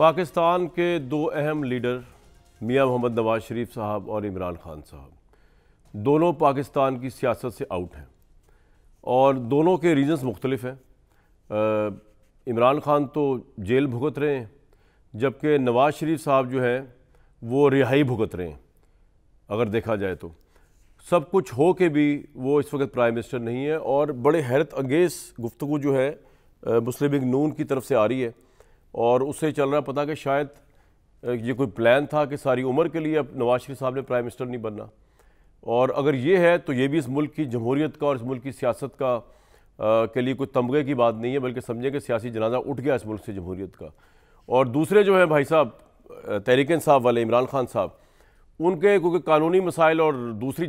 पाकिस्तान के दो अहम लीडर मियां मोहम्मद नवाज शरीफ साहब और इमरान खान साहब दोनों पाकिस्तान की सियासत से आउट हैं और दोनों के रीजंस मुख्तलिफ हैं इमरान खान तो जेल भुगत रहे हैं जबकि नवाज शरीफ साहब जो हैं वो रिहाई भुगत रहे हैं अगर देखा जाए तो सब कुछ हो के भी वो इस वक्त प्राइम मिनिस्टर नहीं है और बड़े हैरत अंगेज़ गुफ्तु जो है मुस्लिम लीग नून की तरफ से आ रही है और उससे चल रहा पता कि शायद ये कोई प्लान था कि सारी उम्र के लिए अब नवाज शरीफ साहब ने प्राइम मिनिस्टर नहीं बनना और अगर ये है तो ये भी इस मुल्क की जमहूरीत का और इस मुल्क की सियासत का आ, के लिए कोई तमगे की बात नहीं है बल्कि समझें कि सियासी जनाजा उठ गया इस मुल्क से जमहूरीत का और दूसरे जो हैं भाई साहब तहरीक साहब वाले इमरान खान साहब उनके क्योंकि कानूनी मसाइल और दूसरी